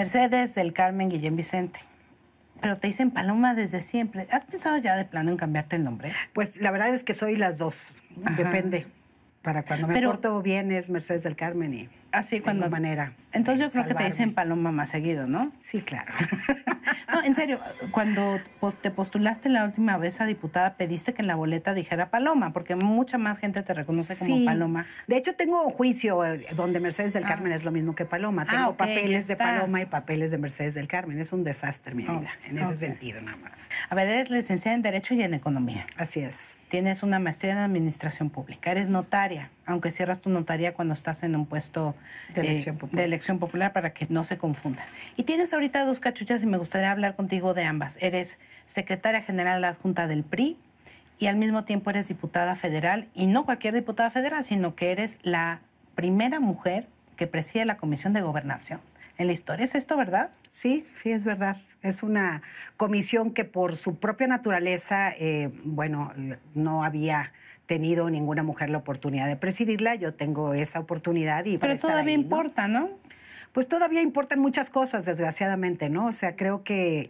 Mercedes del Carmen Guillén Vicente. Pero te dicen Paloma desde siempre. ¿Has pensado ya de plano en cambiarte el nombre? Pues la verdad es que soy las dos. Depende. Para cuando me Pero, porto bien es Mercedes del Carmen y así cuando manera. Entonces yo creo que te dicen Paloma más seguido, ¿no? Sí, claro. No, en serio, cuando te postulaste la última vez a diputada, pediste que en la boleta dijera Paloma, porque mucha más gente te reconoce como Paloma. De hecho, tengo juicio eh, donde Mercedes del ah. Carmen es lo mismo que Paloma. Tengo ah, papeles de Paloma y papeles de Mercedes del Carmen. Es un desastre mi vida, en ese sentido nada más. A ver, eres licenciada en Derecho y en Economía. Así es tienes una maestría en administración pública, eres notaria, aunque cierras tu notaría cuando estás en un puesto de eh, elección, popular. para que no se confunda. Y tienes ahorita dos cachuchas y me gustaría hablar contigo de ambas. Eres secretaria general la adjunta del PRI y al mismo tiempo eres diputada federal, y no cualquier diputada federal, sino que eres la primera mujer que preside la Comisión de Gobernación en la historia. ¿Es esto verdad? Sí, sí, es verdad. Es una comisión que por su propia naturaleza, eh, bueno, no había tenido ninguna mujer la oportunidad de presidirla. Yo tengo esa oportunidad y... Pero todavía importa, ¿no? pues todavía importan muchas cosas, desgraciadamente, ¿no? O sea, creo que,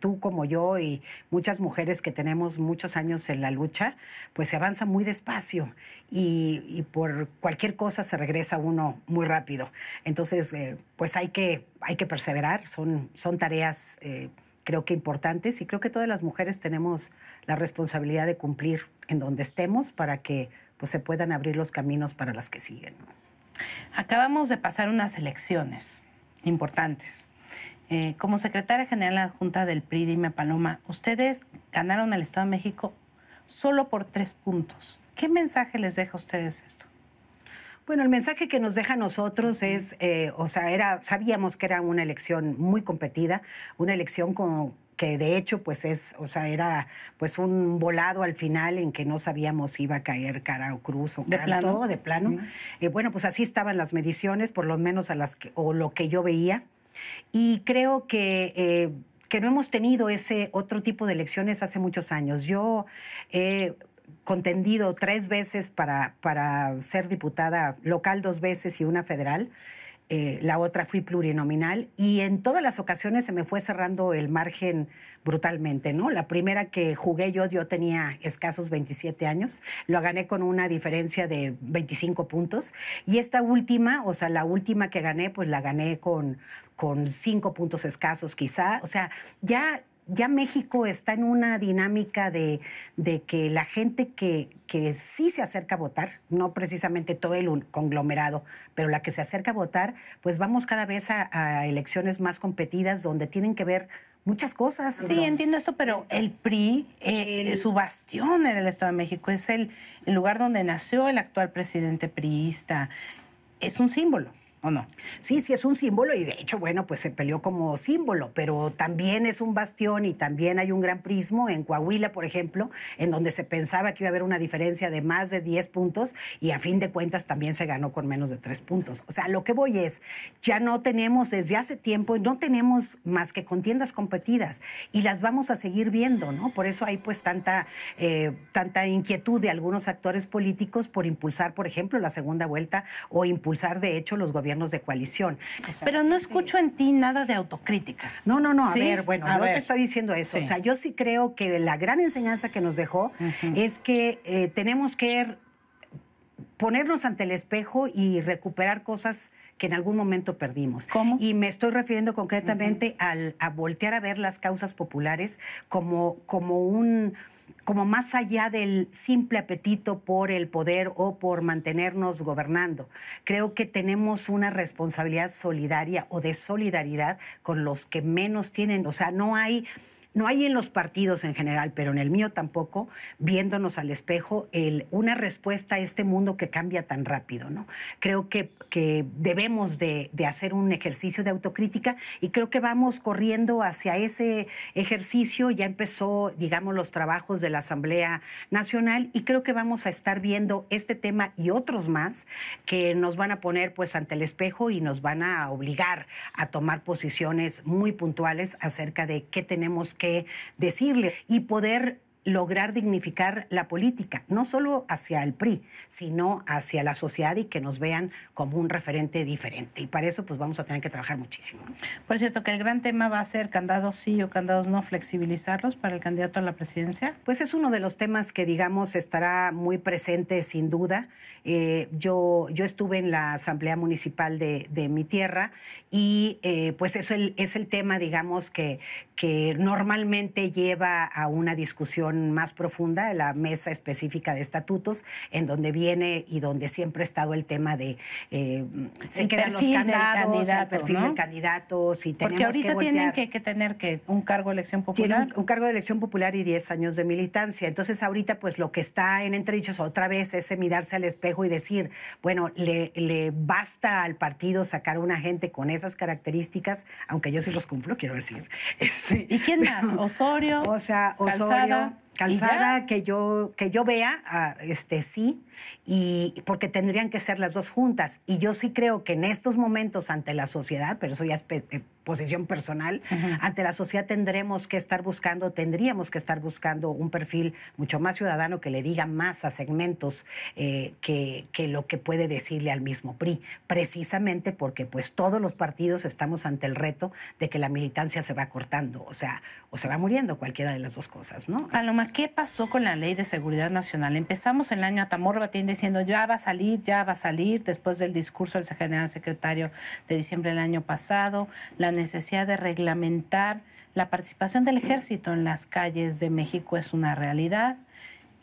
tú como yo y muchas mujeres que tenemos muchos años en la lucha, pues se avanza muy despacio y, por cualquier cosa se regresa uno muy rápido. Entonces, eh, pues hay que, hay que perseverar, son, tareas... Eh, creo que importantes y creo que todas las mujeres tenemos la responsabilidad de cumplir en donde estemos para que pues, se puedan abrir los caminos para las que siguen. ¿no? Acabamos de pasar unas elecciones importantes. Eh, como secretaria general de la Junta del PRI, dime Paloma, ustedes ganaron al Estado de México solo por tres puntos. ¿Qué mensaje les deja a ustedes esto? Bueno, el mensaje que nos deja a nosotros es, eh, o sea, era, sabíamos que era una elección muy competida, una elección con, que de hecho pues es, o sea, era pues un volado al final en que no sabíamos si iba a caer cara o cruz o de plano. de plano. Eh, bueno, pues así estaban las mediciones, por lo menos a las que, o lo que yo veía. Y creo que... Eh, que no hemos tenido ese otro tipo de elecciones hace muchos años. Yo he contendido tres veces para, para ser diputada local dos veces y una federal. Eh, la otra fui plurinominal y en todas las ocasiones se me fue cerrando el margen brutalmente, ¿no? La primera que jugué yo, yo tenía escasos 27 años, lo gané con una diferencia de 25 puntos y esta última, o sea, la última que gané, pues la gané con, con 5 puntos escasos quizá, o sea, ya ya México está en una dinámica de, que la gente que, sí se acerca a votar, no precisamente todo el conglomerado, pero la que se acerca a votar, pues vamos cada vez a, elecciones más competidas donde tienen que ver muchas cosas. Sí, entiendo eso, pero el PRI, eh, su bastión en el Estado de México, es el, el lugar donde nació el actual presidente priista. Es un símbolo no? Sí, sí, es un símbolo y de hecho, bueno, pues se peleó como símbolo, pero también es un bastión y también hay un gran prismo en Coahuila, por ejemplo, en donde se pensaba que iba a haber una diferencia de más de 10 puntos y a fin de cuentas también se ganó con menos de 3 puntos. O sea, lo que voy es, ya no tenemos desde hace tiempo, no tenemos más que contiendas competidas y las vamos a seguir viendo, ¿no? Por eso hay pues tanta, eh, tanta inquietud de algunos actores políticos por impulsar, por ejemplo, la segunda vuelta o impulsar de hecho los gobiernos de coalición. Pero no escucho en ti nada de autocrítica. No, no, no. A ver, bueno, a te está diciendo eso. O sea, yo sí creo que la gran enseñanza que nos dejó es que eh, tenemos que ponernos ante el espejo y recuperar cosas que en algún momento perdimos. ¿Cómo? Y me estoy refiriendo concretamente al, a voltear a ver las causas populares como, como un como más allá del simple apetito por el poder o por mantenernos gobernando. Creo que tenemos una responsabilidad solidaria o de solidaridad con los que menos tienen. O sea, no hay no hay en los partidos en general, pero en el mío tampoco, viéndonos al espejo, una respuesta a este mundo que cambia tan rápido, ¿no? Creo que, debemos de, de, hacer un ejercicio de autocrítica y creo que vamos corriendo hacia ese ejercicio. Ya empezó, digamos, los trabajos de la Asamblea Nacional y creo que vamos a estar viendo este tema y otros más que nos van a poner pues ante el espejo y nos van a obligar a tomar posiciones muy puntuales acerca de qué tenemos que decirle y poder lograr dignificar la política, no solo hacia el PRI, sino hacia la sociedad y que nos vean como un referente diferente. Y para eso pues vamos a tener que trabajar muchísimo. Por cierto, que el gran tema va a ser candados sí o candados no, flexibilizarlos para el candidato a la presidencia. Pues es uno de los temas que digamos estará muy presente sin duda. Eh, yo, yo estuve en la Asamblea Municipal de, mi tierra y eh, pues eso es el, tema digamos que, que normalmente lleva a una discusión más profunda, la mesa específica de estatutos, en donde viene y donde siempre ha estado el tema de eh, candidatos, el perfil tenemos Porque ahorita tienen que, tener que un cargo de elección popular. Un, cargo de elección popular y 10 años de militancia. Entonces ahorita pues lo que está en entre dichos otra vez es mirarse al espejo y decir, bueno, le, basta al partido sacar una gente con esas características, aunque yo sí los cumplo, quiero decir. Este, ¿Y quién más? Osorio. O sea, Osorio. Calzada que yo, que yo vea, ah, este sí, y porque tendrían que ser las dos juntas. Y yo sí creo que en estos momentos ante la sociedad, pero eso ya es eh, posición personal, ante la sociedad tendremos que estar buscando, tendríamos que estar buscando un perfil mucho más ciudadano que le diga más a segmentos eh, que, que, lo que puede decirle al mismo PRI, precisamente porque pues todos los partidos estamos ante el reto de que la militancia se va cortando, o sea, o se va muriendo cualquiera de las dos cosas, ¿no? Paloma, ¿qué pasó con la ley de seguridad nacional? Empezamos el año a Tamorba diciendo, ya va a salir, ya va a salir, después del discurso del general secretario de diciembre del año pasado, la necesidad de reglamentar la participación del ejército en las calles de México es una realidad.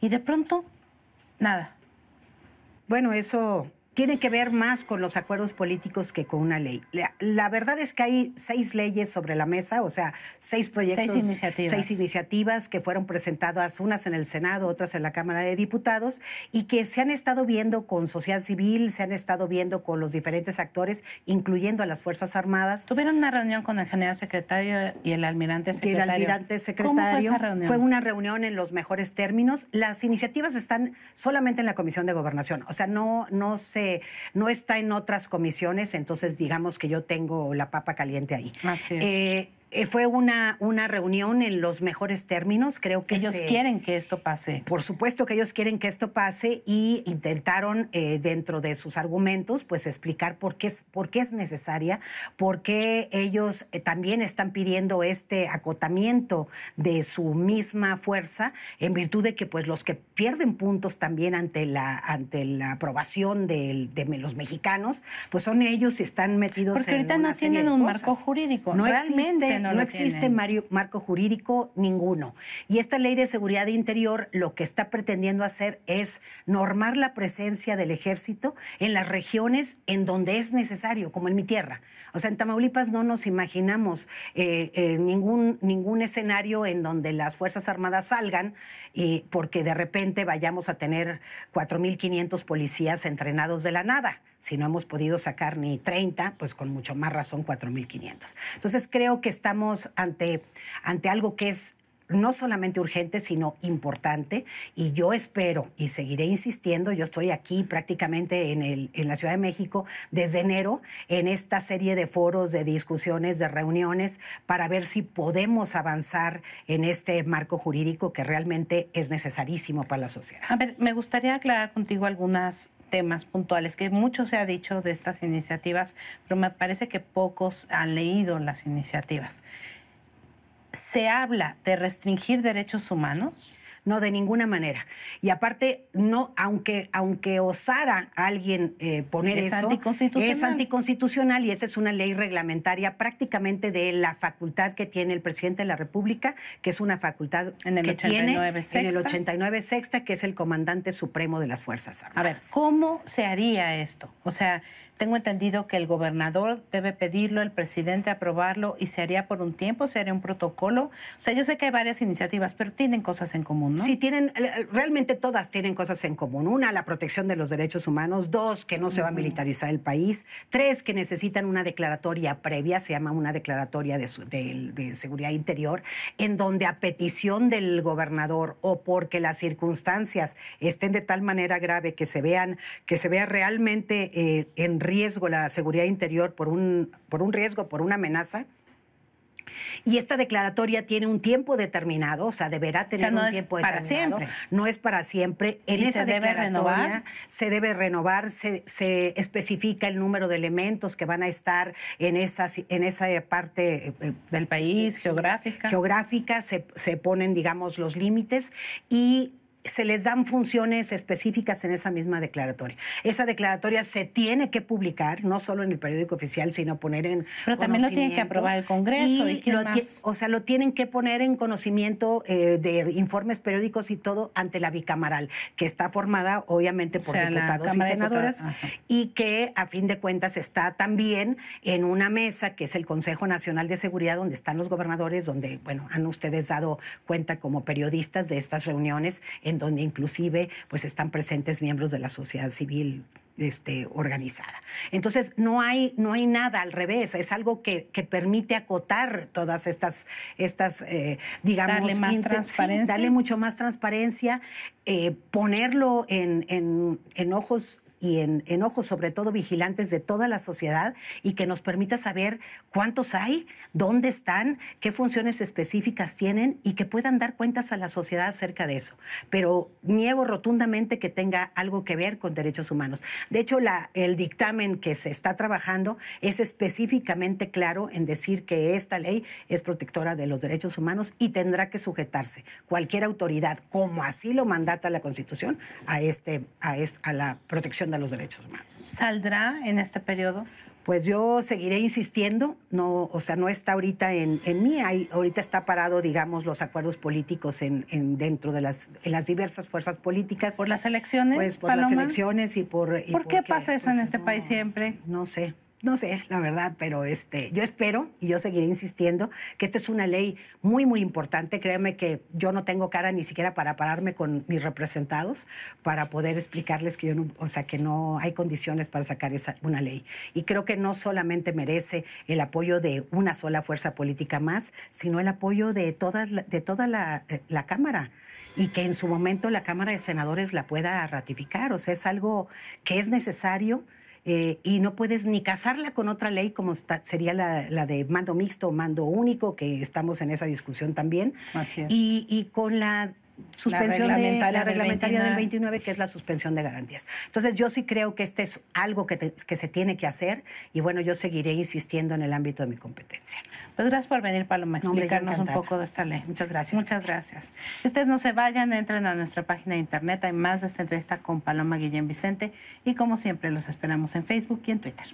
Y de pronto, nada. Bueno, eso tiene que ver más con los acuerdos políticos que con una ley. La, verdad es que hay seis leyes sobre la mesa, o sea, seis proyectos, seis iniciativas. seis iniciativas que fueron presentadas, unas en el Senado, otras en la Cámara de Diputados, y que se han estado viendo con sociedad civil, se han estado viendo con los diferentes actores, incluyendo a las Fuerzas Armadas. Tuvieron una reunión con el general secretario y el almirante secretario. el almirante secretario. ¿Cómo fue esa reunión? Fue una reunión en los mejores términos. Las iniciativas están solamente en la Comisión de Gobernación, o sea, no, no se no está en otras comisiones, entonces digamos que yo tengo la papa caliente ahí. Así eh, eh, fue una, una reunión en los mejores términos, creo que... Ellos quieren que esto pase. Por supuesto que ellos quieren que esto pase y intentaron eh, dentro de sus argumentos pues explicar por qué es, por qué es necesaria, por qué ellos eh, también están pidiendo este acotamiento de su misma fuerza en virtud de que pues los que pierden puntos también ante la, ante la aprobación de, los mexicanos, pues son ellos y están metidos Porque en... Porque ahorita no tienen un marco jurídico, no realmente. Existen no, existe marco jurídico ninguno. Y esta ley de seguridad interior lo que está pretendiendo hacer es normar la presencia del ejército en las regiones en donde es necesario, como en mi tierra. O sea, en Tamaulipas no nos imaginamos eh, eh, ningún, escenario en donde las Fuerzas Armadas salgan eh, porque de repente vayamos a tener 4.500 policías entrenados de la nada. Si no hemos podido sacar ni 30, pues con mucho más razón 4.500. Entonces creo que estamos ante, ante algo que es no solamente urgente, sino importante. Y yo espero y seguiré insistiendo, yo estoy aquí prácticamente en, el, en la Ciudad de México desde enero, en esta serie de foros, de discusiones, de reuniones, para ver si podemos avanzar en este marco jurídico que realmente es necesarísimo para la sociedad. A ver, me gustaría aclarar contigo algunas temas puntuales, que mucho se ha dicho de estas iniciativas, pero me parece que pocos han leído las iniciativas. Se habla de restringir derechos humanos, no, de ninguna manera. Y aparte, no, aunque, aunque osara alguien eh, poner es eso, anticonstitucional. es anticonstitucional y esa es una ley reglamentaria prácticamente de la facultad que tiene el presidente de la República, que es una facultad en el que 89 tiene en el 89 sexta, que es el comandante supremo de las Fuerzas Armadas. A ver, ¿cómo se haría esto? O sea, tengo entendido que el gobernador debe pedirlo, el presidente aprobarlo y se haría por un tiempo, se haría un protocolo. O sea, yo sé que hay varias iniciativas, pero tienen cosas en común, ¿no? Sí, tienen, eh, eh, realmente todas tienen cosas en común. Una, la protección de los derechos humanos. Dos, que no se va a militarizar el país. Tres, que necesitan una declaratoria previa, se llama una declaratoria de, seguridad interior, en donde a petición del gobernador o porque las circunstancias estén de tal manera grave que se vean, que se vea realmente eh, en riesgo la seguridad interior por un, por un riesgo, por una amenaza. Y esta declaratoria tiene un tiempo determinado, o sea, deberá tener o sea, no un tiempo para Siempre. No es para siempre. ¿Y se debe renovar? se debe renovar, se, especifica el número de elementos que van a estar en esa, en esa parte eh, eh, del país, geográfica. Geográfica, se, se ponen, digamos, los límites y se les dan funciones específicas en esa misma declaratoria. Esa declaratoria se tiene que publicar, no solo en el periódico oficial, sino poner en Pero también lo tiene que aprobar el Congreso. ¿Y, O sea, lo tienen que poner en conocimiento eh, de informes periódicos y todo ante la bicamaral, que está formada obviamente por diputados y senadoras, y que a fin de cuentas está también en una mesa que es el Consejo Nacional de Seguridad, donde están los gobernadores, donde, bueno, han ustedes dado cuenta como periodistas de estas reuniones en donde inclusive pues están presentes miembros de la sociedad civil este, organizada. Entonces, no hay, no hay nada al revés, es algo que, permite acotar todas estas, estas eh, digamos... Darle más transparencia. Darle mucho más transparencia, eh, ponerlo en, en, ojos y en, ojos sobre todo vigilantes de toda la sociedad y que nos permita saber cuántos hay, dónde están, qué funciones específicas tienen y que puedan dar cuentas a la sociedad acerca de eso. Pero niego rotundamente que tenga algo que ver con derechos humanos. De hecho, el dictamen que se está trabajando es específicamente claro en decir que esta ley es protectora de los derechos humanos y tendrá que sujetarse cualquier autoridad, como así lo mandata la Constitución, a, este, a, es a la protección los derechos humanos. ¿Saldrá en este periodo? Pues yo seguiré insistiendo, no, o sea, no está ahorita en, en mí, hay, ahorita está parado, digamos, los acuerdos políticos en, dentro de las, las diversas fuerzas políticas. ¿Por las elecciones? Pues por las elecciones y por... ¿Por qué pasa eso pues, en este país siempre? No sé, no sé, la verdad, pero este, yo espero y yo seguiré insistiendo que esta es una ley muy, muy importante. Créanme que yo no tengo cara ni siquiera para pararme con mis representados para poder explicarles que yo no, o sea, que no hay condiciones para sacar esa, una ley. Y creo que no solamente merece el apoyo de una sola fuerza política más, sino el apoyo de toda, de toda la, eh, la Cámara y que en su momento la Cámara de Senadores la pueda ratificar. O sea, es algo que es necesario eh, y no puedes ni casarla con otra ley como sería la, de mando mixto o mando único, que estamos en esa discusión también. Así es. Y, y con la suspensión la reglamentaria, reglamentaria del, 29. que es la suspensión de garantías. Entonces, yo sí creo que este es algo que, se tiene que hacer y bueno, yo seguiré insistiendo en el ámbito de mi competencia. Pues gracias por venir, Paloma, a explicarnos un poco de esta ley. Muchas gracias. Muchas gracias. Ustedes no se vayan, entren a nuestra página de internet, hay más de esta entrevista con Paloma Guillén Vicente y como siempre los esperamos en Facebook y en Twitter.